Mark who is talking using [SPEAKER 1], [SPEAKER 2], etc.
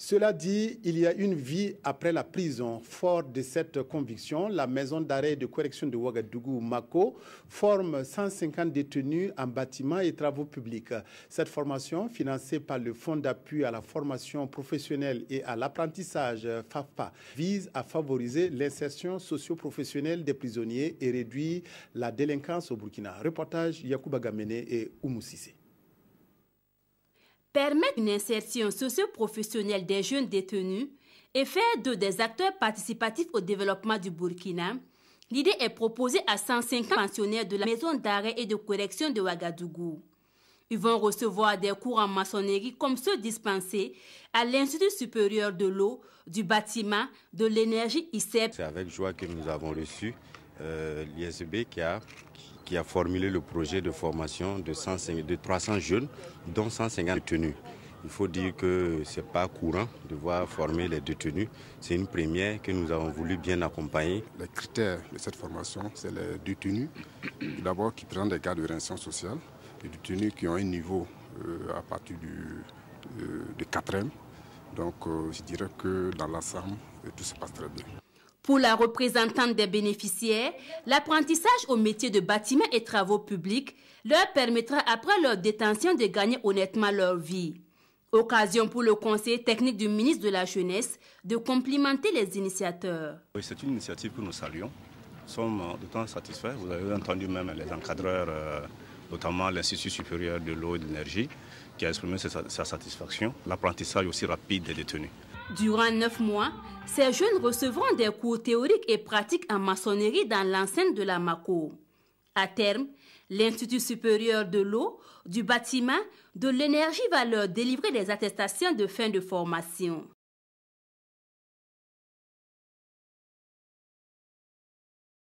[SPEAKER 1] Cela dit, il y a une vie après la prison. Fort de cette conviction, la maison d'arrêt de correction de Ouagadougou, Mako, forme 150 détenus en bâtiment et travaux publics. Cette formation, financée par le Fonds d'appui à la formation professionnelle et à l'apprentissage FAFPA, vise à favoriser l'insertion socio-professionnelle des prisonniers et réduit la délinquance au Burkina. Reportage Yacouba Gamene et Oumou
[SPEAKER 2] permettre une insertion socio-professionnelle des jeunes détenus et faire d'eux des acteurs participatifs au développement du Burkina, l'idée est proposée à 150 pensionnaires de la maison d'arrêt et de correction de Ouagadougou. Ils vont recevoir des cours en maçonnerie comme ceux dispensés à l'Institut supérieur de l'eau, du bâtiment, de l'énergie ICEP. C'est
[SPEAKER 3] avec joie que nous avons reçu euh, l'ISB qui a, qui a formulé le projet de formation de, 300 jeunes, dont 150 détenus. Il faut dire que ce n'est pas courant de voir former les détenus. C'est une première que nous avons voulu bien accompagner. Les critères de cette formation, c'est les détenus, d'abord qui prennent des cas de réinsertion sociale, les détenus qui ont un niveau euh, à partir du, 4 euh, ème Donc je dirais que dans l'ensemble, tout se passe très bien.
[SPEAKER 2] Pour la représentante des bénéficiaires, l'apprentissage au métier de bâtiment et travaux publics leur permettra après leur détention de gagner honnêtement leur vie. Occasion pour le conseiller technique du ministre de la Jeunesse de complimenter les initiateurs.
[SPEAKER 3] Oui, c'est une initiative que nous saluons. Nous sommes euh, d'autant satisfaits. Vous avez entendu même les encadreurs, euh, notamment l'Institut supérieur de l'eau et de l'énergie, qui a exprimé sa satisfaction. L'apprentissage
[SPEAKER 2] aussi rapide des détenus. Durant neuf mois, ces jeunes recevront des cours théoriques et pratiques en maçonnerie dans l'enceinte de la MACO. À terme, l'Institut supérieur de l'eau, du bâtiment, de l'énergie va leur délivrer des attestations de fin de formation.